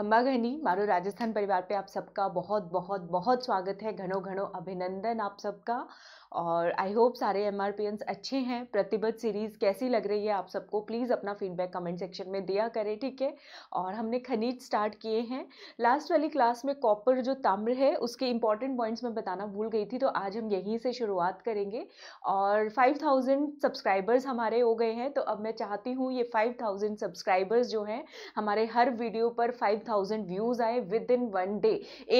खम्बा घनी मारो राजस्थान परिवार पे आप सबका बहुत बहुत बहुत स्वागत है घनो घनो अभिनंदन आप सबका और आई होप सारे एम आर अच्छे हैं प्रतिबद्ध सीरीज़ कैसी लग रही है आप सबको प्लीज़ अपना फीडबैक कमेंट सेक्शन में दिया करें ठीक है और हमने खनिज स्टार्ट किए हैं लास्ट वाली क्लास में कॉपर जो ताम्र है उसके इंपॉर्टेंट पॉइंट्स में बताना भूल गई थी तो आज हम यहीं से शुरुआत करेंगे और फाइव सब्सक्राइबर्स हमारे हो गए हैं तो अब मैं चाहती हूँ ये फाइव सब्सक्राइबर्स जो हैं हमारे हर वीडियो पर फाइव थाउजेंड व्यूज़ आए विद इन वन डे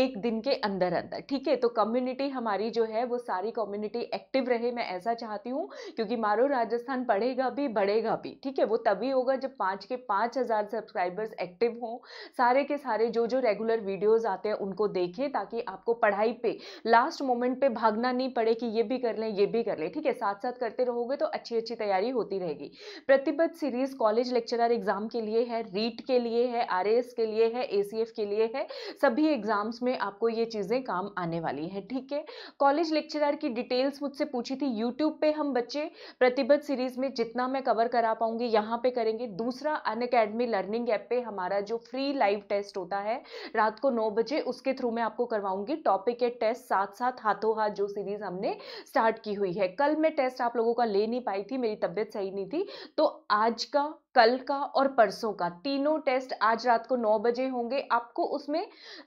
एक दिन के अंदर अंदर ठीक है तो कम्युनिटी हमारी जो है वो सारी कम्युनिटी एक्टिव रहे मैं ऐसा चाहती हूँ क्योंकि मारो राजस्थान पढ़ेगा भी बढ़ेगा भी ठीक है वो तभी होगा जब पाँच के पाँच हज़ार सब्सक्राइबर्स एक्टिव हों सारे के सारे जो जो रेगुलर वीडियोज़ आते हैं उनको देखें ताकि आपको पढ़ाई पे लास्ट मोमेंट पे भागना नहीं पड़े कि ये भी कर लें ये भी कर लें ठीक है साथ साथ करते रहोगे तो अच्छी अच्छी तैयारी होती रहेगी प्रतिबद्ध सीरीज़ कॉलेज लेक्चरर एग्ज़ाम के लिए है रीट के लिए है आर के लिए है ए के लिए है सभी एग्जाम्स में आपको ये चीज़ें काम आने वाली हैं ठीक है कॉलेज लेक्चरर की डिटेल्स मुझसे पूछी थी यूट्यूब पे हम बच्चे प्रतिबद्ध सीरीज में जितना मैं कवर करा पाऊंगी यहाँ पे करेंगे दूसरा अन अकेडमी लर्निंग ऐप पे हमारा जो फ्री लाइव टेस्ट होता है रात को नौ बजे उसके थ्रू मैं आपको करवाऊंगी टॉपिक के टेस्ट साथ साथ हाथों हाथ जो सीरीज हमने स्टार्ट की हुई है कल मैं टेस्ट आप लोगों का ले नहीं पाई थी मेरी तबियत सही नहीं थी तो आज का कल का और परसों का तीनों टेस्ट आज रात को नौ बजे होंगे आपको उसमें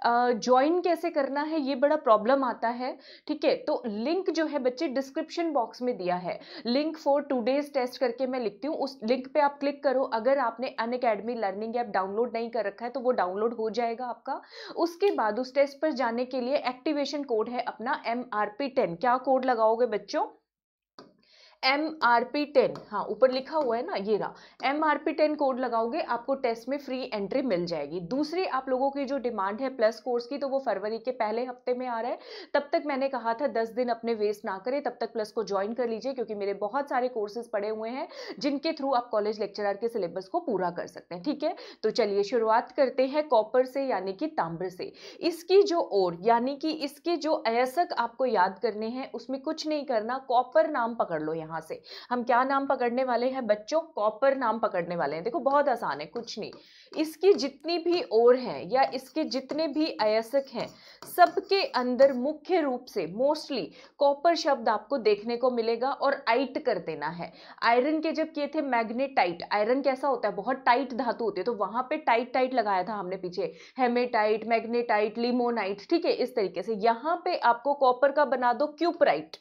ज्वाइन कैसे करना है ये बड़ा प्रॉब्लम आता है ठीक है तो लिंक जो है बच्चे डिस्क्रिप्शन बॉक्स में दिया है link for two days test करके मैं लिखती हूँ उस लिंक पे आप क्लिक करो अगर आपने Unacademy learning app download नहीं कर रखा है तो वो डाउनलोड हो जाएगा आपका उसके बाद उस टेस्ट पर जाने के लिए एक्टिवेशन कोड है अपना एम आर पी टेन क्या कोड लगाओगे बच्चों एम आर पी टेन हाँ ऊपर लिखा हुआ है ना ये रहा M R P ten code लगाओगे आपको टेस्ट में फ्री एंट्री मिल जाएगी दूसरी आप लोगों की जो डिमांड है प्लस कोर्स की तो वो फरवरी के पहले हफ्ते में आ रहा है तब तक मैंने कहा था दस दिन अपने वेस्ट ना करें तब तक प्लस को ज्वाइन कर लीजिए क्योंकि मेरे बहुत सारे कोर्सेज पड़े हुए हैं जिनके थ्रू आप कॉलेज लेक्चरर के सिलेबस को पूरा कर सकते हैं ठीक है तो चलिए शुरुआत करते हैं कॉपर से यानी कि ताम्र से इसकी जो ओर यानी कि इसके जो अयसक आपको याद करने हैं उसमें कुछ नहीं करना कॉपर नाम पकड़ लो यहाँ यहाँ से हम क्या नाम पकड़ने वाले हैं बच्चों कॉपर नाम पकड़ने वाले हैं देखो बहुत आसान है कुछ नहीं इसकी जितनी भी ओर हैं या इसके जितने भी अयसक हैं सबके अंदर मुख्य रूप से मोस्टली कॉपर शब्द आपको देखने को मिलेगा और आइट कर देना है आयरन के जब किए थे मैग्नेटाइट आयरन कैसा होता है बहुत टाइट धातु होती है तो वहाँ पे टाइट टाइट लगाया था हमने पीछे हेमेटाइट मैग्नेटाइट लिमोनाइट ठीक है इस तरीके से यहाँ पे आपको कॉपर का बना दो क्यूपराइट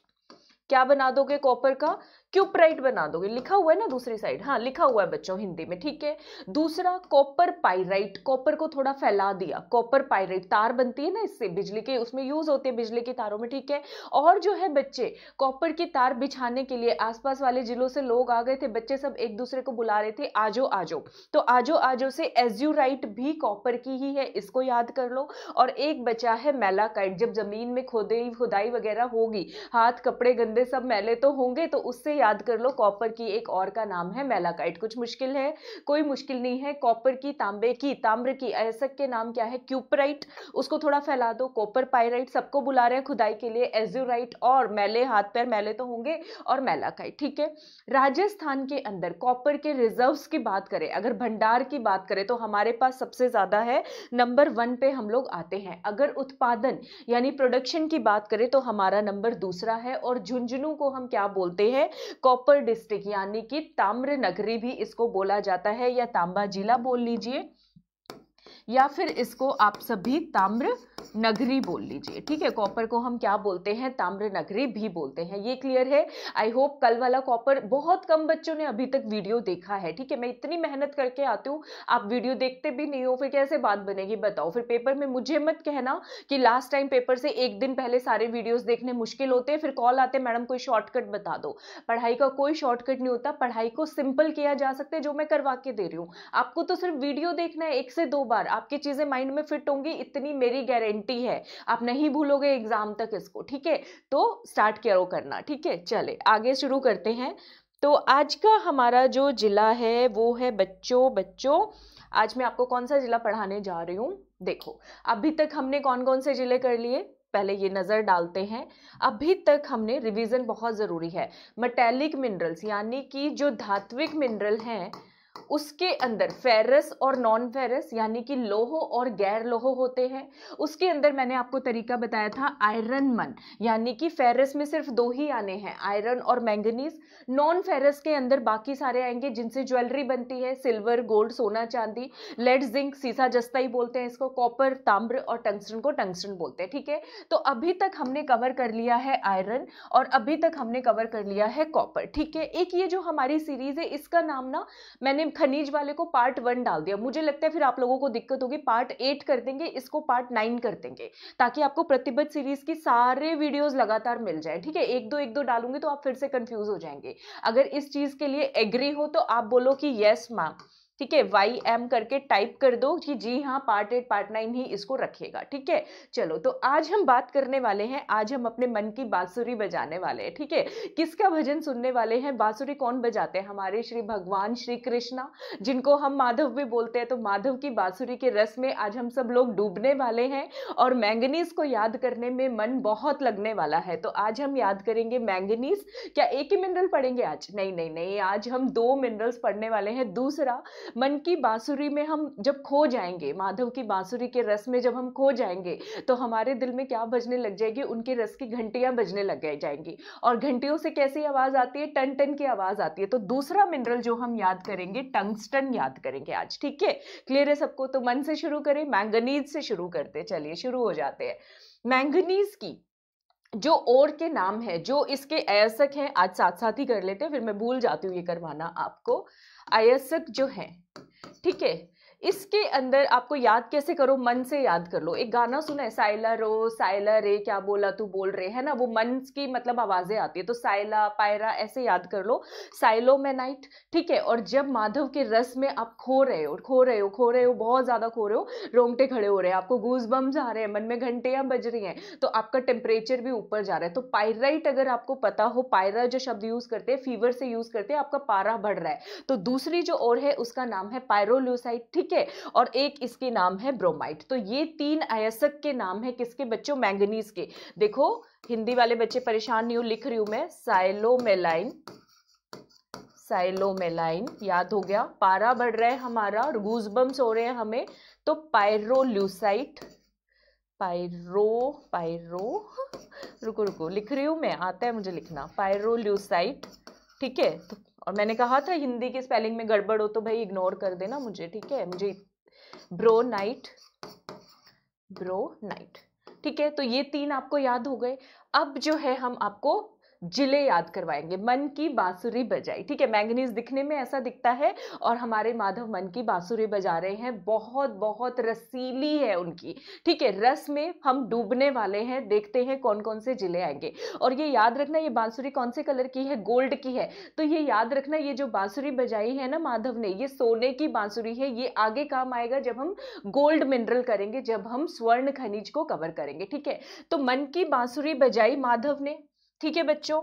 क्या बना दोगे कॉपर का क्यूपराइट बना दोगे लिखा हुआ है ना दूसरी साइड हाँ लिखा हुआ है बच्चों हिंदी में ठीक है दूसरा कॉपर पाइराइट कॉपर को थोड़ा फैला दिया कॉपर पाइराइट तार बनती है ना इससे बिजली के उसमें यूज होते हैं बिजली की तारों में ठीक है और जो है बच्चे कॉपर की तार बिछाने के लिए आसपास वाले जिलों से लोग आ गए थे बच्चे सब एक दूसरे को बुला रहे थे आजो आजो तो आजो आजो से एज्यूराइट भी कॉपर की ही है इसको याद कर लो और एक बचा है मैलाकाइट जब जमीन में खोदे खुदाई वगैरह होगी हाथ कपड़े गंदे सब मैले तो होंगे तो उससे याद कर लो कॉपर की एक और का नाम है मेलाकाइट कुछ मुश्किल है कोई मुश्किल नहीं है कॉपर की तांबे की ताम्र की अयसक के नाम क्या है क्यूपराइट उसको थोड़ा फैला दो कॉपर पायराइट सबको बुला रहे हैं खुदाई के लिए एज्यूराइट और मैले हाथ पैर मैले तो होंगे और मेलाकाइट ठीक है राजस्थान के अंदर कॉपर के रिजर्व्स की बात करें अगर भंडार की बात करें तो हमारे पास सबसे ज़्यादा है नंबर वन पे हम लोग आते हैं अगर उत्पादन यानी प्रोडक्शन की बात करें तो हमारा नंबर दूसरा है और झुंझुनू को हम क्या बोलते हैं कॉपर डिस्ट्रिक्ट यानी कि ताम्र नगरी भी इसको बोला जाता है या तांबा जिला बोल लीजिए या फिर इसको आप सभी ताम्र नगरी बोल लीजिए ठीक है कॉपर को हम क्या बोलते हैं ताम्र नगरी भी बोलते हैं ये क्लियर है आई होप कल वाला कॉपर बहुत कम बच्चों ने अभी तक वीडियो देखा है ठीक है मैं इतनी मेहनत करके आती हूँ आप वीडियो देखते भी नहीं हो फिर कैसे बात बनेगी बताओ फिर पेपर में मुझे मत कहना कि लास्ट टाइम पेपर से एक दिन पहले सारे वीडियोज देखने मुश्किल होते हैं फिर कॉल आते मैडम कोई शॉर्टकट बता दो पढ़ाई का कोई शॉर्टकट नहीं होता पढ़ाई को सिंपल किया जा सकता है जो मैं करवा के दे रही हूँ आपको तो सिर्फ वीडियो देखना है एक से दो बार आपकी चीज़ें माइंड में फिट होंगी इतनी मेरी गारंटी गारंटी है आप नहीं भूलोगे एग्जाम तक इसको ठीक है तो स्टार्ट करो करना ठीक है चले आगे शुरू करते हैं तो आज का हमारा जो जिला है वो है बच्चों बच्चों आज मैं आपको कौन सा जिला पढ़ाने जा रही हूँ देखो अभी तक हमने कौन कौन से ज़िले कर लिए पहले ये नज़र डालते हैं अभी तक हमने रिवीजन बहुत ज़रूरी है मेटेलिक मिनरल्स यानी कि जो धात्विक मिनरल हैं उसके अंदर फेरस और नॉन फेरस यानी कि लोहो और गैर लोहो होते हैं उसके अंदर मैंने आपको तरीका बताया था आयरन मन यानी कि फेरस में सिर्फ दो ही आने हैं आयरन और मैंगनीज नॉन फेरस के अंदर बाकी सारे आएंगे जिनसे ज्वेलरी बनती है सिल्वर गोल्ड सोना चांदी लेड जिंक सीसा जस्ता ही बोलते हैं इसको कॉपर ताम्र और टंगस्टन को टंगस्टन बोलते हैं ठीक है तो अभी तक हमने कवर कर लिया है आयरन और अभी तक हमने कवर कर लिया है कॉपर ठीक है एक ये जो हमारी सीरीज है इसका नाम ना मैंने खनिज वाले को पार्ट वन डाल दिया मुझे लगता है फिर आप लोगों को दिक्कत होगी पार्ट एट कर देंगे इसको पार्ट नाइन कर देंगे ताकि आपको प्रतिबद्ध सीरीज की सारे वीडियोस लगातार मिल जाए ठीक है एक दो एक दो डालूंगी तो आप फिर से कंफ्यूज हो जाएंगे अगर इस चीज के लिए एग्री हो तो आप बोलो कि येस मैम ठीक है वाई एम करके टाइप कर दो कि जी हाँ पार्ट एट पार्ट नाइन ही इसको रखेगा ठीक है चलो तो आज हम बात करने वाले हैं आज हम अपने मन की बांसुरी बजाने वाले हैं ठीक है किसका भजन सुनने वाले हैं बांसुरी कौन बजाते हैं हमारे श्री भगवान श्री कृष्णा जिनको हम माधव भी बोलते हैं तो माधव की बांसुरी के रस में आज हम सब लोग डूबने वाले हैं और मैंगनीज को याद करने में मन बहुत लगने वाला है तो आज हम याद करेंगे मैंगनीज क्या एक ही मिनरल पढ़ेंगे आज नहीं नहीं नहीं आज हम दो मिनरल्स पढ़ने वाले हैं दूसरा मन की बांसुरी में हम जब खो जाएंगे माधव की बांसुरी के रस में जब हम खो जाएंगे तो हमारे दिल में क्या बजने लग जाएगी उनके रस की घंटियां बजने लग जाएंगी और घंटियों से कैसी आवाज़ आती है टन टन की आवाज़ आती है तो दूसरा मिनरल जो हम याद करेंगे टंगस्टन याद करेंगे आज ठीक है क्लियर है सबको तो मन से शुरू करें मैंगनीज से शुरू करते चलिए शुरू हो जाते हैं मैंगनीज की जो और के नाम है जो इसके अयसक हैं आज साथ साथ ही कर लेते हैं फिर मैं भूल जाती हूँ ये करवाना आपको अयस्क जो है ठीक है इसके अंदर आपको याद कैसे करो मन से याद कर लो एक गाना सुना है साइला रो साइला रे क्या बोला तू बोल रहे है ना वो मन की मतलब आवाज़ें आती है तो साइला पायरा ऐसे याद कर लो साइलो ठीक है और जब माधव के रस में आप खो रहे हो खो रहे हो खो रहे हो बहुत ज़्यादा खो रहे हो रोंगटे खड़े हो रहे हैं आपको घूस बम्स आ रहे हैं मन में घंटियां बज रही हैं तो आपका टेम्परेचर भी ऊपर जा रहा है तो पायराइट अगर आपको पता हो पायरा जो शब्द यूज़ करते हैं फीवर से यूज़ करते हैं आपका पारा बढ़ रहा है तो दूसरी जो और है उसका नाम है पायरोल्यूसाइट ठीक ठीक है और एक इसके नाम है ब्रोमाइड तो ये तीन अयस्क के नाम है किसके बच्चों मैंगनीज के देखो हिंदी वाले बच्चे परेशान नहीं हो लिख रही हूं मैं साइलोमेलाइन साइलोमेलाइन याद हो गया पारा बढ़ रहा है हमारा गूजबम्स हो रहे हैं हमें तो पायरोल्यूसाइट पायरो पायरो रुको रुको लिख रही हूं मैं आता है मुझे लिखना पायरोल्यूसाइट ठीक है तो और मैंने कहा था हिंदी की स्पेलिंग में गड़बड़ हो तो भाई इग्नोर कर देना मुझे ठीक है मुझे ब्रो नाइट ब्रो नाइट ठीक है तो ये तीन आपको याद हो गए अब जो है हम आपको जिले याद करवाएंगे मन की बांसुरी बजाई ठीक है मैंगनीज दिखने में ऐसा दिखता है और हमारे माधव मन की बांसुरी बजा रहे हैं बहुत बहुत रसीली है उनकी ठीक है रस में हम डूबने वाले हैं देखते हैं कौन कौन से जिले आएंगे और ये याद रखना ये बांसुरी कौन से कलर की है गोल्ड की है तो ये याद रखना ये जो बांसुरी बजाई है ना माधव ने ये सोने की बांसुरी है ये आगे काम आएगा जब हम गोल्ड मिनरल करेंगे जब हम स्वर्ण खनिज को कवर करेंगे ठीक है तो मन की बांसुरी बजाई माधव ने ठीक है बच्चों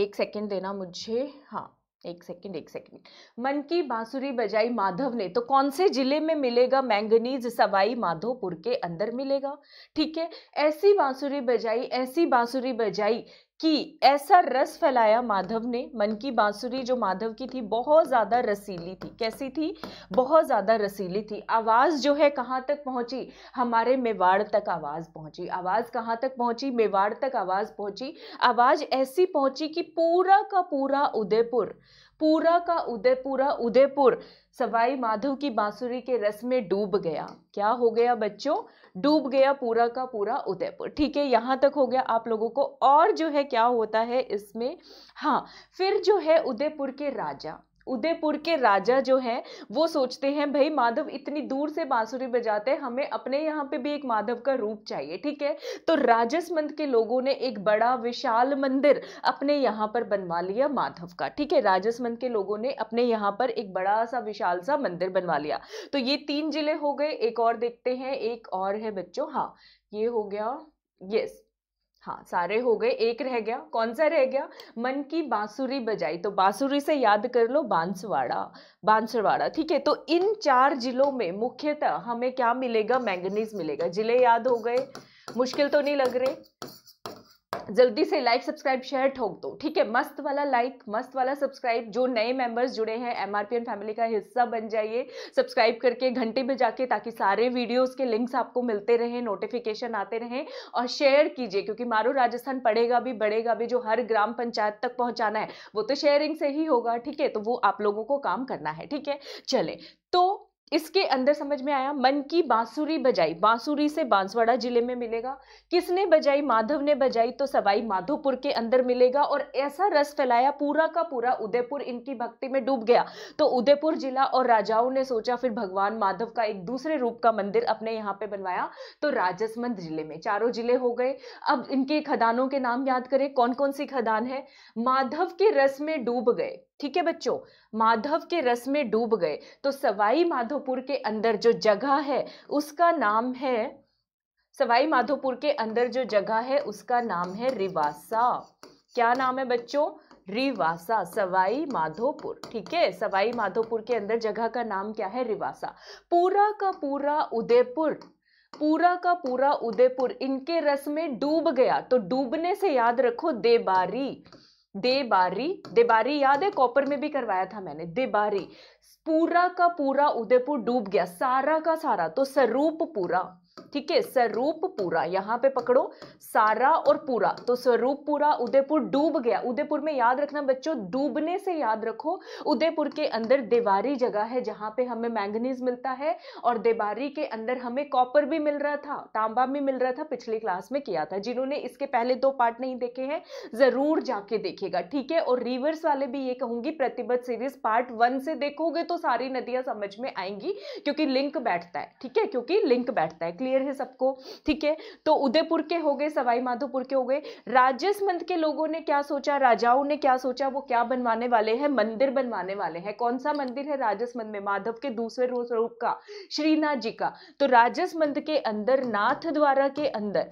एक सेकंड देना मुझे हाँ एक सेकंड एक सेकंड मन की बांसुरी बजाई माधव ने तो कौन से जिले में मिलेगा मैंगनीज सवाई माधोपुर के अंदर मिलेगा ठीक है ऐसी बांसुरी बजाई ऐसी बांसुरी बजाई कि ऐसा रस फैलाया माधव ने मन की बांसुरी जो माधव की थी बहुत ज़्यादा रसीली थी कैसी थी बहुत ज़्यादा रसीली थी आवाज़ जो है कहाँ तक पहुँची हमारे मेवाड़ तक आवाज़ पहुँची आवाज़ कहाँ तक पहुँची मेवाड़ तक आवाज़ पहुँची आवाज़ ऐसी पहुँची कि पूरा का पूरा उदयपुर पूरा का उदयपुर उदयपुर सवाई माधव की बांसुरी के रस में डूब गया क्या हो गया बच्चों डूब गया पूरा का पूरा उदयपुर ठीक है यहाँ तक हो गया आप लोगों को और जो है क्या होता है इसमें हाँ फिर जो है उदयपुर के राजा उदयपुर के राजा जो हैं वो सोचते हैं भाई माधव इतनी दूर से बांसुरी बजाते हैं हमें अपने यहाँ पे भी एक माधव का रूप चाहिए ठीक है तो राजसमंद के लोगों ने एक बड़ा विशाल मंदिर अपने यहाँ पर बनवा लिया माधव का ठीक है राजसमंद के लोगों ने अपने यहाँ पर एक बड़ा सा विशाल सा मंदिर बनवा लिया तो ये तीन जिले हो गए एक और देखते हैं एक और है बच्चों हाँ ये हो गया यस हाँ सारे हो गए एक रह गया कौन सा रह गया मन की बांसुरी बजाई तो बांसुरी से याद कर लो बांसवाड़ा बांसवाड़ा ठीक है तो इन चार जिलों में मुख्यतः हमें क्या मिलेगा मैंगनीज मिलेगा जिले याद हो गए मुश्किल तो नहीं लग रहे जल्दी से लाइक सब्सक्राइब शेयर ठोक दो ठीक है मस्त वाला लाइक मस्त वाला सब्सक्राइब जो नए मेंबर्स जुड़े हैं एम फैमिली का हिस्सा बन जाइए सब्सक्राइब करके घंटे में जाके ताकि सारे वीडियोस के लिंक्स आपको मिलते रहें नोटिफिकेशन आते रहें और शेयर कीजिए क्योंकि मारो राजस्थान पढ़ेगा भी बढ़ेगा भी जो हर ग्राम पंचायत तक पहुँचाना है वो तो शेयरिंग से ही होगा ठीक है तो वो आप लोगों को काम करना है ठीक है चले तो इसके अंदर समझ में आया मन की बांसुरी बजाई बांसुरी से बांसवाड़ा जिले में मिलेगा किसने बजाई माधव ने बजाई तो सवाई माधोपुर के अंदर मिलेगा और ऐसा रस फैलाया पूरा का पूरा उदयपुर इनकी भक्ति में डूब गया तो उदयपुर जिला और राजाओं ने सोचा फिर भगवान माधव का एक दूसरे रूप का मंदिर अपने यहाँ पे बनवाया तो राजसमंद जिले में चारों जिले हो गए अब इनके खदानों के नाम याद करें कौन कौन सी खदान है माधव के रस में डूब गए ठीक है बच्चों माधव के रस में डूब गए तो सवाई माधोपुर के अंदर जो जगह है उसका नाम है सवाई माधोपुर के अंदर जो जगह है उसका नाम है रिवासा क्या नाम है बच्चों रिवासा सवाई माधोपुर ठीक है सवाई माधोपुर के अंदर जगह का नाम क्या है रिवासा पूरा का पूरा उदयपुर पूरा का पूरा उदयपुर इनके रस में डूब गया तो डूबने से याद रखो देबारी देबारी देबारी याद है कॉपर में भी करवाया था मैंने देबारी पूरा का पूरा उदयपुर डूब गया सारा का सारा तो स्वरूप पूरा ठीक है स्वरूप पूरा यहाँ पे पकड़ो सारा और पूरा तो स्वरूप पूरा उदयपुर डूब गया उदयपुर में याद रखना बच्चों डूबने से याद रखो उदयपुर के अंदर देवारी जगह है जहाँ पे हमें मैंगनीज मिलता है और देवारी के अंदर हमें कॉपर भी मिल रहा था तांबा भी मिल रहा था पिछली क्लास में किया था जिन्होंने इसके पहले दो पार्ट नहीं देखे हैं जरूर जाके देखेगा ठीक है और रिवर्स वाले भी ये कहूंगी प्रतिबद्ध सीरीज पार्ट वन से देखोगे तो सारी नदियां समझ में आएंगी क्योंकि लिंक बैठता है ठीक है क्योंकि लिंक बैठता है क्लियर है सबको ठीक है तो उदयपुर के हो गए सवाई माधोपुर के हो गए राजसमंद के लोगों ने क्या सोचा राजाओं ने क्या सोचा वो क्या बनवाने वाले हैं मंदिर बनवाने वाले हैं कौन सा मंदिर है राजस्मंद में माधव के दूसरे रूप का श्रीनाथ जी का तो राजसमंद के अंदर नाथ द्वारा के अंदर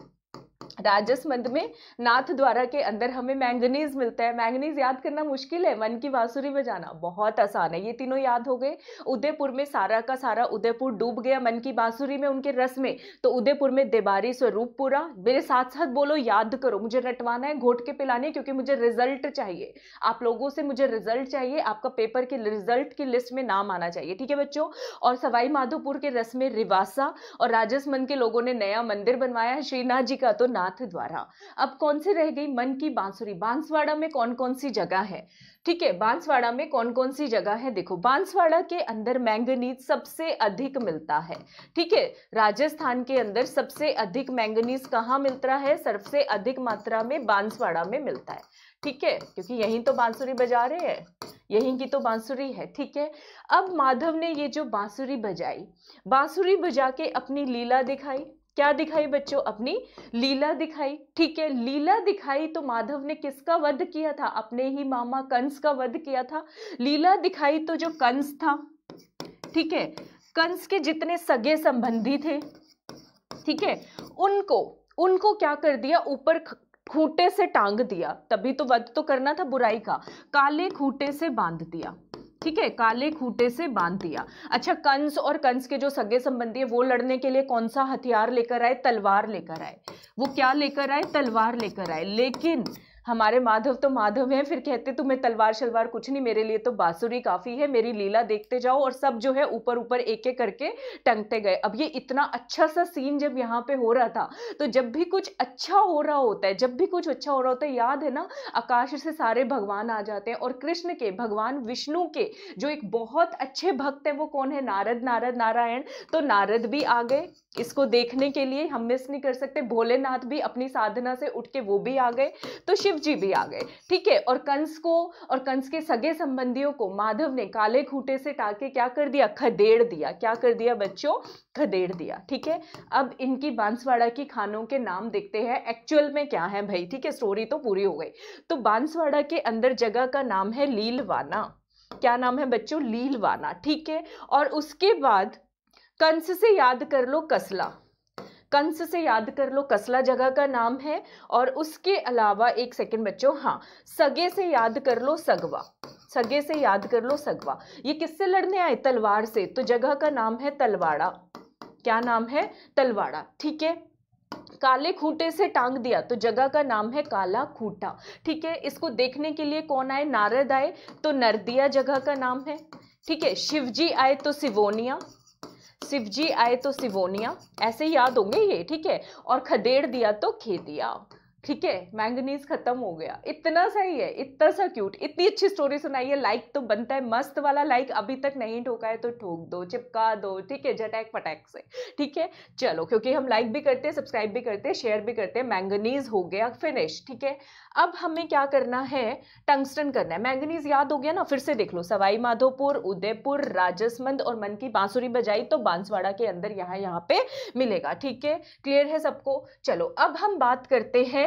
राजस मंद में नाथ द्वारा के अंदर हमें मैंगनीज मिलता है मैंगनीज याद करना मुश्किल है मन की बांसुरी बजाना बहुत आसान है ये तीनों याद हो गए उदयपुर में सारा का सारा उदयपुर डूब गया मन की बांसुरी में उनके रस में तो उदयपुर में देबारी स्वरूप पूरा मेरे साथ साथ बोलो याद करो मुझे रटवाना है घोट के पिलाने क्योंकि मुझे रिजल्ट चाहिए आप लोगों से मुझे रिजल्ट चाहिए आपका पेपर के रिजल्ट की लिस्ट में नाम आना चाहिए ठीक है बच्चों और सवाई माधोपुर के रस में रिवासा और राजस मंद के लोगों ने नया मंदिर बनवाया है श्रीनाथ जी का तो नाथ द्वारा अब कौन सी रह गई मन की बांसुरी बांसवाड़ा में कौन कौन सी जगह है ठीक है बांसवाड़ा में कौन कौन सी जगह है देखो बांसवाड़ा के अंदर मैंगनीज सबसे अधिक मिलता है ठीक है राजस्थान के अंदर सबसे अधिक मैंगनीज कहाँ मिलता है सबसे अधिक मात्रा में बांसवाड़ा में मिलता है ठीक है क्योंकि यहीं तो बांसुरी बजा रहे हैं यहीं की तो बांसुरी है ठीक है अब माधव ने ये जो बांसुरी बजाई बांसुरी बजा के अपनी लीला दिखाई क्या दिखाई बच्चों अपनी लीला दिखाई ठीक है लीला दिखाई तो माधव ने किसका वध किया था अपने ही मामा कंस का वध किया था लीला दिखाई तो जो कंस था ठीक है कंस के जितने सगे संबंधी थे ठीक है उनको उनको क्या कर दिया ऊपर खूटे से टांग दिया तभी तो वध तो करना था बुराई का काले खूटे से बांध दिया ठीक है काले खूटे से बांध दिया अच्छा कंस और कंस के जो सगे संबंधी है वो लड़ने के लिए कौन सा हथियार लेकर आए तलवार लेकर आए वो क्या लेकर आए तलवार लेकर आए लेकिन हमारे माधव तो माधव हैं फिर कहते तुम्हें तलवार शलवार कुछ नहीं मेरे लिए तो बांसुरी काफ़ी है मेरी लीला देखते जाओ और सब जो है ऊपर ऊपर एक एक करके टंगते गए अब ये इतना अच्छा सा सीन जब यहाँ पे हो रहा था तो जब भी कुछ अच्छा हो रहा होता है जब भी कुछ अच्छा हो रहा होता है याद है ना आकाश से सारे भगवान आ जाते हैं और कृष्ण के भगवान विष्णु के जो एक बहुत अच्छे भक्त हैं वो कौन है नारद नारद नारायण तो नारद भी आ गए इसको देखने के लिए हम मिस नहीं कर सकते भोलेनाथ भी अपनी साधना से उठ के वो भी आ गए तो शिव शिव जी भी आ गए ठीक है और कंस को और कंस के सगे संबंधियों को माधव ने काले खूटे से टाके क्या कर दिया खदेड़ दिया क्या कर दिया बच्चों खदेड़ दिया ठीक है अब इनकी बांसवाड़ा की खानों के नाम देखते हैं एक्चुअल में क्या है भाई ठीक है स्टोरी तो पूरी हो गई तो बांसवाड़ा के अंदर जगह का नाम है लीलवाना क्या नाम है बच्चों लीलवाना ठीक है और उसके बाद कंस से याद कर लो कसला कंस से याद कर लो कसला जगह का नाम है और उसके अलावा एक सेकंड बच्चों हाँ सगे से याद कर लो सगवा सगे से याद कर लो सगवा ये किससे लड़ने आए तलवार से तो जगह का नाम है तलवाड़ा क्या नाम है तलवाड़ा ठीक है काले खूंटे से टांग दिया तो जगह का नाम है काला खूंटा ठीक है इसको देखने के लिए कौन आए नारद आए तो नरदिया जगह का नाम है ठीक है शिवजी आए तो सिवोनिया शिवजी आए तो सिवोनिया ऐसे याद होंगे ये ठीक है और खदेड़ दिया तो खेतिया ठीक है मैंगनीज खत्म हो गया इतना सही है इतना सा क्यूट इतनी अच्छी स्टोरी सुनाई है लाइक तो बनता है मस्त वाला लाइक अभी तक नहीं ठोका है तो ठोक दो चिपका दो ठीक है जटैक फटैक से ठीक है चलो क्योंकि हम लाइक भी करते हैं सब्सक्राइब भी करते हैं शेयर भी करते हैं मैंगनीज हो गया फिनिश ठीक है अब हमें क्या करना है टंगस्टन करना है मैंगनीज याद हो गया ना फिर से देख लो सवाई माधोपुर उदयपुर राजसमंद और मन की बांसुरी बजाई तो बांसवाड़ा के अंदर यहाँ यहाँ पे मिलेगा ठीक है क्लियर है सबको चलो अब हम बात करते हैं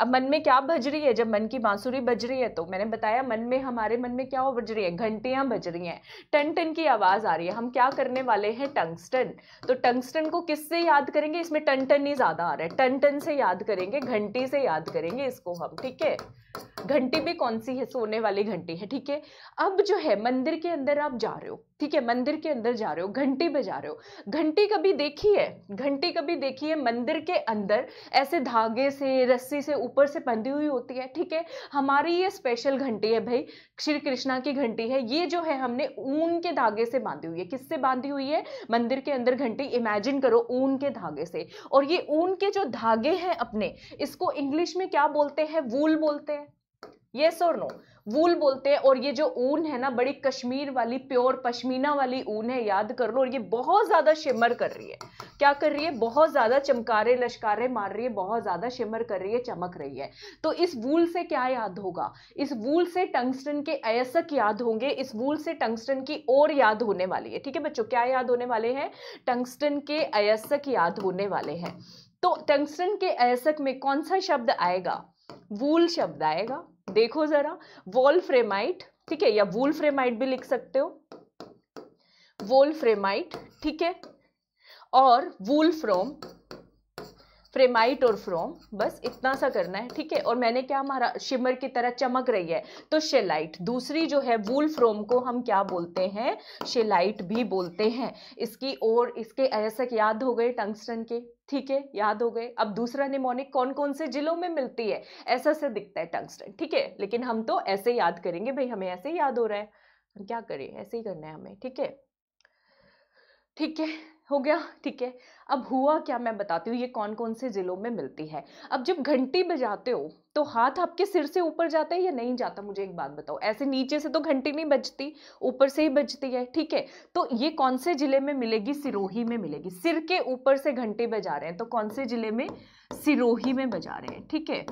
अब मन में क्या बज रही है जब मन की बांसुरी बज रही है तो मैंने बताया मन में हमारे मन में क्या बज रही है घंटिया बज रही हैं टन टन की आवाज़ आ रही है हम क्या करने वाले हैं टंगस्टन तो टंगस्टन को किससे याद करेंगे इसमें टन टन ही ज़्यादा आ रहा है टन टन से याद करेंगे घंटी से याद करेंगे इसको हम ठीक है घंटी भी कौन सी है सोने वाली घंटी है ठीक है अब जो है मंदिर के अंदर आप जा रहे हो ठीक है मंदिर के अंदर जा रहे हो घंटी बजा रहे हो घंटी कभी देखी है घंटी कभी देखी है मंदिर के अंदर ऐसे धागे से रस्सी से ऊपर से बंधी हुई होती है ठीक है हमारी ये स्पेशल घंटी है भाई श्री कृष्णा की घंटी है ये जो है हमने ऊन के धागे से बांधी हुई है किससे बांधी हुई है मंदिर के अंदर घंटी इमेजिन करो ऊन के धागे से और ये ऊन के जो धागे हैं अपने इसको इंग्लिश में क्या बोलते हैं वूल बोलते हैं येस और नो वूल बोलते हैं और ये जो ऊन है ना बड़ी कश्मीर वाली प्योर पश्मीना वाली ऊन है याद कर लो और ये बहुत ज़्यादा शिमर कर रही है क्या कर रही है बहुत ज़्यादा चमकारे लश्कारे मार रही है बहुत ज़्यादा शिमर कर रही है चमक रही है तो इस वूल से क्या याद होगा इस वूल से टंगस्टन के अयसक याद होंगे इस वूल से टंगस्टन की ओर याद होने वाली है ठीक है बच्चों क्या याद होने वाले हैं टंगस्टन के अयसक याद होने वाले हैं तो टंगस्टन के अयसक में कौन सा शब्द आएगा वूल शब्द आएगा देखो जरा वोल्फ्रेमाइट ठीक है या वोल्फ्रेमाइट भी लिख सकते हो वोल्फ्रेमाइट ठीक है और वूल फ्रोम प्रेमाइट और फ्रोम बस इतना सा करना है ठीक है और मैंने क्या हमारा शिमर की तरह चमक रही है तो शेलाइट दूसरी जो है वूल फ्रोम को हम क्या बोलते हैं शेलाइट भी बोलते हैं इसकी और इसके अयसक याद हो गए टंगस्टन के ठीक है याद हो गए अब दूसरा निमोनिक कौन कौन से जिलों में मिलती है ऐसा से दिखता है टंगस्टन ठीक है लेकिन हम तो ऐसे याद करेंगे भाई हमें ऐसे याद हो रहा है हम क्या करें ऐसे ही करना है हमें ठीक है ठीक है हो गया ठीक है अब हुआ क्या मैं बताती हूँ ये कौन कौन से ज़िलों में मिलती है अब जब घंटी बजाते हो तो हाथ आपके सिर से ऊपर जाता है या नहीं जाता मुझे एक बात बताओ ऐसे नीचे से तो घंटी नहीं बजती ऊपर से ही बजती है ठीक है तो ये कौन से ज़िले में मिलेगी सिरोही में मिलेगी सिर के ऊपर से घंटी बजा रहे हैं तो कौन से ज़िले में सिरोही में बजा रहे हैं ठीक है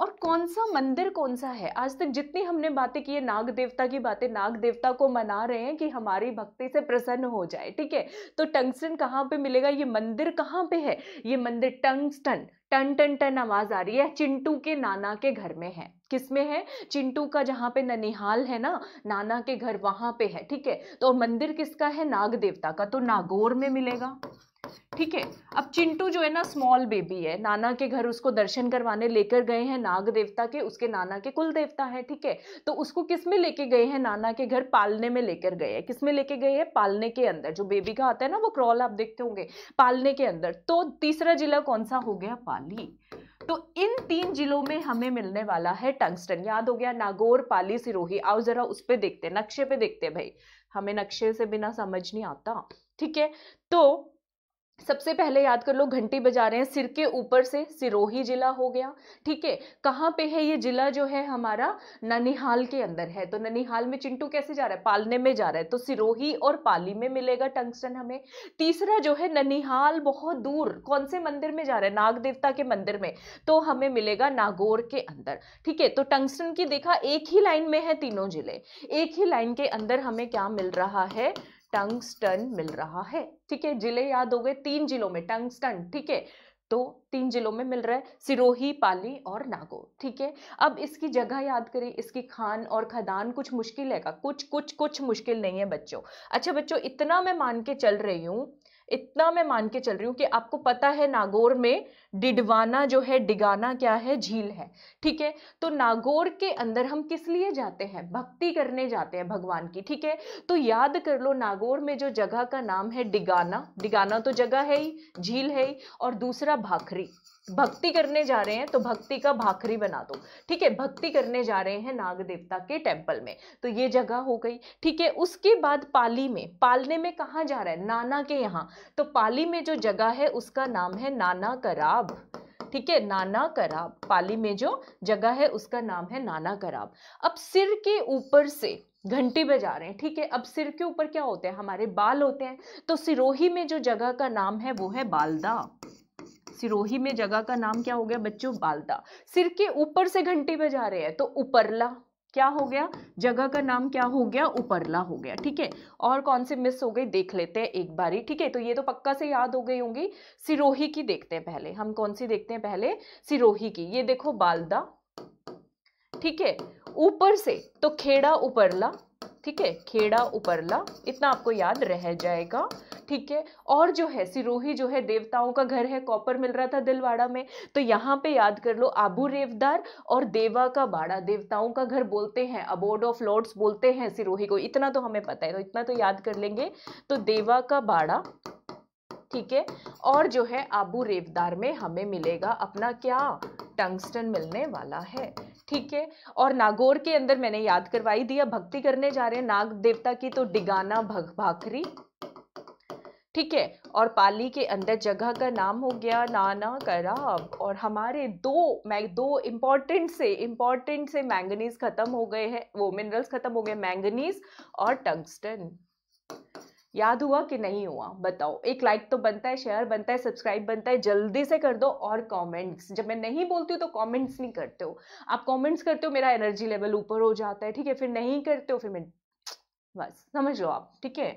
और कौन सा मंदिर कौन सा है आज तक जितनी हमने बातें की है नाग देवता की बातें नाग देवता को मना रहे हैं कि हमारी भक्ति से प्रसन्न हो जाए ठीक है तो टंगस्टन कहाँ पे मिलेगा ये मंदिर कहाँ पे है ये मंदिर टंगस्टन टन टन टन आवाज़ आ रही है चिंटू के नाना के घर में है किस में है चिंटू का जहाँ पे ननिहाल है ना नाना के घर वहाँ पे है ठीक है तो मंदिर किसका है नाग देवता का तो नागौर में मिलेगा ठीक है अब चिंटू जो है ना स्मॉल बेबी है नाना के घर उसको दर्शन करवाने लेकर गए हैं नाग देवता के उसके नाना के कुल देवता है ठीक है तो उसको किस में लेके गए हैं नाना के घर पालने में लेकर गए हैं किस में लेके गए हैं पालने के अंदर जो बेबी का आता है ना वो क्रॉल आप देखते होंगे पालने के अंदर तो तीसरा जिला कौन सा हो गया पाली तो इन तीन जिलों में हमें मिलने वाला है टंगस्टन याद हो गया नागौर पाली सिरोही आओ जरा उस पर देखते नक्शे पे देखते भाई हमें नक्शे से बिना समझ नहीं आता ठीक है तो सबसे पहले याद कर लो घंटी बजा रहे हैं सिर के ऊपर से सिरोही जिला हो गया ठीक है कहाँ पे है ये जिला जो है हमारा ननिहाल के अंदर है तो ननिहाल में चिंटू कैसे जा रहा है पालने में जा रहा है तो सिरोही और पाली में मिलेगा टंगस्टन हमें तीसरा जो है ननिहाल बहुत दूर कौन से मंदिर में जा रहा है नाग देवता के मंदिर में तो हमें मिलेगा नागौर के अंदर ठीक है तो टंगस्टन की देखा एक ही लाइन में है तीनों जिले एक ही लाइन के अंदर हमें क्या मिल रहा है टंगस्टन मिल रहा है ठीक है जिले याद हो गए तीन जिलों में टंगस्टन ठीक है तो तीन जिलों में मिल रहा है सिरोही पाली और नागो ठीक है अब इसकी जगह याद करें इसकी खान और खदान कुछ मुश्किल है का कुछ कुछ कुछ मुश्किल नहीं है बच्चों अच्छा बच्चों इतना मैं मान के चल रही हूँ इतना मैं मान के चल रही हूँ कि आपको पता है नागौर में डिडवाना जो है डिगाना क्या है झील है ठीक है तो नागौर के अंदर हम किस लिए जाते हैं भक्ति करने जाते हैं भगवान की ठीक है तो याद कर लो नागौर में जो जगह का नाम है डिगाना डिगाना तो जगह है ही झील है ही और दूसरा भाखरी भक्ति करने जा रहे हैं तो भक्ति का भाखरी बना दो ठीक है भक्ति करने जा रहे हैं नाग देवता के टेम्पल में तो ये जगह हो गई ठीक है उसके बाद पाली में पालने में कहा जा रहा है नाना के यहाँ तो पाली में जो जगह है उसका नाम है नाना कराब ठीक है नाना कराब पाली में जो जगह है उसका नाम है नाना कराब अब सिर के ऊपर से घंटी बजा रहे हैं ठीक है अब सिर के ऊपर क्या होते हैं हमारे बाल होते हैं तो सिरोही में जो जगह का नाम है वो है बालदा सिरोही में जगह का नाम क्या हो गया बच्चों बालदा सिर के ऊपर से घंटी बजा रहे हैं तो उपरला क्या हो गया जगह का नाम क्या हो गया उपरला हो गया ठीक है और कौन से मिस हो गई देख लेते हैं एक बारी ठीक है तो ये तो पक्का से याद हो गई होंगी सिरोही की देखते हैं पहले हम कौन सी देखते हैं पहले सिरोही की ये देखो बालदा ठीक है ऊपर से तो खेड़ा उपरला ठीक है खेड़ा उपरला इतना आपको याद रह जाएगा ठीक है और जो है सिरोही जो है देवताओं का घर है कॉपर मिल रहा था दिलवाड़ा में तो यहाँ पे याद कर लो आबू रेवदार और देवा का बाड़ा देवताओं का घर बोलते हैं अबोर्ड ऑफ लॉर्ड्स बोलते हैं सिरोही को इतना तो हमें पता है तो इतना तो याद कर लेंगे तो देवा का बाड़ा ठीक है और जो है आबू रेवदार में हमें मिलेगा अपना क्या टंगस्टन मिलने वाला है ठीक है और नागौर के अंदर मैंने याद करवाई दिया भक्ति करने जा रहे हैं नाग देवता की तो डिगाना भग भाखरी ठीक है और पाली के अंदर जगह का नाम हो गया नाना कराब और हमारे दो मै दो इम्पॉर्टेंट से इम्पॉर्टेंट से मैंगनीज खत्म हो गए हैं वो मिनरल्स खत्म हो गए मैंगनीज और टंगस्टन याद हुआ कि नहीं हुआ बताओ एक लाइक तो बनता है शेयर बनता है सब्सक्राइब बनता है जल्दी से कर दो और कमेंट्स जब मैं नहीं बोलती हूँ तो कमेंट्स नहीं करते हो आप कमेंट्स करते हो मेरा एनर्जी लेवल ऊपर हो जाता है ठीक है फिर नहीं करते हो फिर मैं बस समझ लो आप ठीक है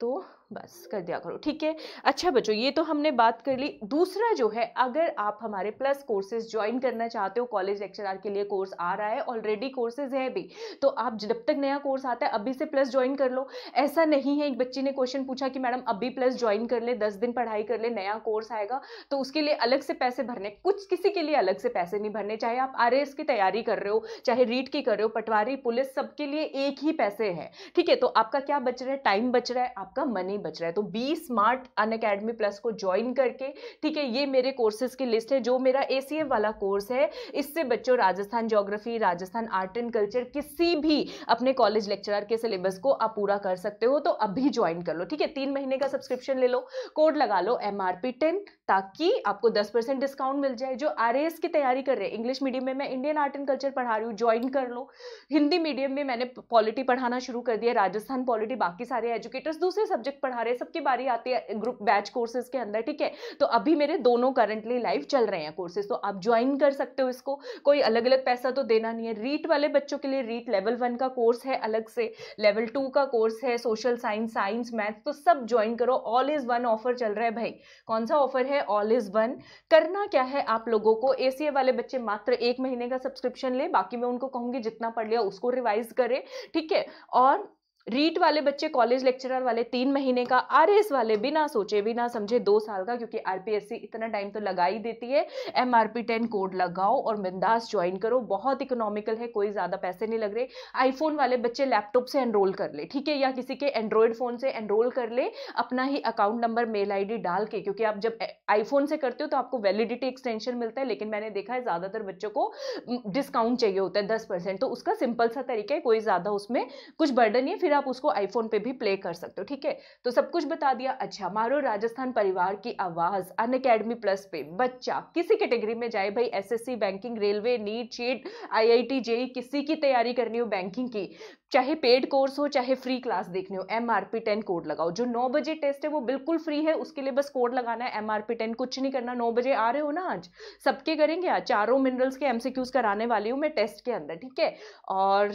तो बस कर दिया करो ठीक है अच्छा बच्चों ये तो हमने बात कर ली दूसरा जो है अगर आप हमारे प्लस कोर्सेज ज्वाइन करना चाहते हो कॉलेज लेक्चरार के लिए कोर्स आ रहा है ऑलरेडी कोर्सेज है भी तो आप जब तक नया कोर्स आता है अभी से प्लस ज्वाइन कर लो ऐसा नहीं है एक बच्ची ने क्वेश्चन पूछा कि मैडम अभी प्लस ज्वाइन कर ले दस दिन पढ़ाई कर ले नया कोर्स आएगा तो उसके लिए अलग से पैसे भरने कुछ किसी के लिए अलग से पैसे नहीं भरने चाहे आप आर की तैयारी कर रहे हो चाहे रीट की कर रहे हो पटवारी पुलिस सबके लिए एक ही पैसे है ठीक है तो आपका क्या बच रहा है टाइम बच रहा है आपका मनी नहीं बच रहा है तो be smart Unacademy plus को ज्वाइन करके ठीक है ये मेरे कोर्सेज की लिस्ट है जो मेरा ए वाला कोर्स है इससे बच्चों Rajasthan geography Rajasthan art and culture किसी भी अपने कॉलेज लेक्चरर के सिलेबस को आप पूरा कर सकते हो तो अभी ज्वाइन कर लो ठीक है तीन महीने का सब्सक्रिप्शन ले लो कोड लगा लो एम आर पी टेन ताकि आपको दस परसेंट डिस्काउंट मिल जाए जो आर एस की तैयारी कर रहे हैं इंग्लिश मीडियम में मैं इंडियन आर्ट एंड कल्चर पढ़ा रही हूँ ज्वाइन कर लो हिंदी मीडियम में मैंने पॉलिटी पढ़ाना शुरू कर दिया राजस्थान पॉलिटी बाकी सारे एजुकेटर्स दूसरे सब्जेक्ट पढ़ा रहे हैं सबकी बारी आती है ग्रुप बैच कोर्सेज के अंदर ठीक है तो अभी मेरे दोनों करंटली लाइव चल रहे हैं कोर्सेज तो आप ज्वाइन कर सकते हो इसको कोई अलग अलग पैसा तो देना नहीं है रीट वाले बच्चों के लिए रीट लेवल वन का कोर्स है अलग से लेवल टू का कोर्स है सोशल साइंस साइंस मैथ्स तो सब ज्वाइन करो ऑल इज़ वन ऑफर चल रहा है भाई कौन सा ऑफर है ऑल इज़ वन करना क्या है आप लोगों को ए वाले बच्चे मात्र एक महीने का सब्सक्रिप्शन ले बाकी मैं उनको कहूंगी जितना पढ़ लिया उसको रिवाइज करें ठीक है और रीट वाले बच्चे कॉलेज लेक्चरर वाले तीन महीने का आर वाले बिना सोचे बिना समझे दो साल का क्योंकि आर इतना टाइम तो लगा ही देती है M R P ten code लगाओ और बिंदास ज्वाइन करो बहुत इकोनॉमिकल है कोई ज़्यादा पैसे नहीं लग रहे आईफोन वाले बच्चे लैपटॉप से एनरोल कर ले ठीक है या किसी के एंड्रॉयड फ़ोन से एनरोल कर ले अपना ही अकाउंट नंबर मेल आई डाल के क्योंकि आप जब आईफोन से करते हो तो आपको वैलिडिटी एक्सटेंशन मिलता है लेकिन मैंने देखा है ज़्यादातर बच्चों को डिस्काउंट चाहिए होता है दस परसेंट तो उसका सिंपल सा तरीका है कोई ज़्यादा उसमें कुछ बर्डन नहीं फिर आप उसको आईफोन पे भी प्ले कर सकते हो ठीक है तो सब कुछ बता दिया अच्छा मारो राजस्थान परिवार की आवाज़ अन अकेडमी प्लस पे बच्चा किसी कैटेगरी में जाए भाई SSC banking railway NEET sheet IIT JEE किसी की तैयारी करनी हो बैंकिंग की चाहे पेड कोर्स हो चाहे फ्री क्लास देखने हो M R P ten code लगाओ जो नौ बजे टेस्ट है वो बिल्कुल फ्री है उसके लिए बस कोड लगाना है एम आर पी टेन कुछ नहीं करना नौ बजे आ रहे हो ना आज सबके करेंगे आज हाँ, चारों मिनरल्स के एम सी क्यूज कराने वाली हूँ मैं टेस्ट के अंदर ठीक है और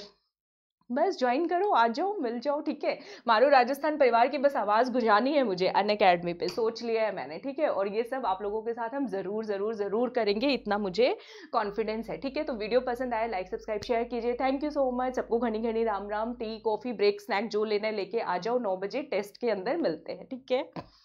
बस ज्वाइन करो आ जाओ मिल जाओ ठीक है मारो राजस्थान परिवार की बस आवाज़ गुजारनी है मुझे अन अकेडमी पर सोच लिया है मैंने ठीक है और ये सब आप लोगों के साथ हम ज़रूर ज़रूर ज़रूर करेंगे इतना मुझे कॉन्फिडेंस है ठीक है तो वीडियो पसंद आए लाइक सब्सक्राइब शेयर कीजिए थैंक यू सो मच सबको घनी घनी Ram Ram tea coffee break snack जो लेना लेके आ जाओ नौ बजे टेस्ट के अंदर मिलते हैं ठीक है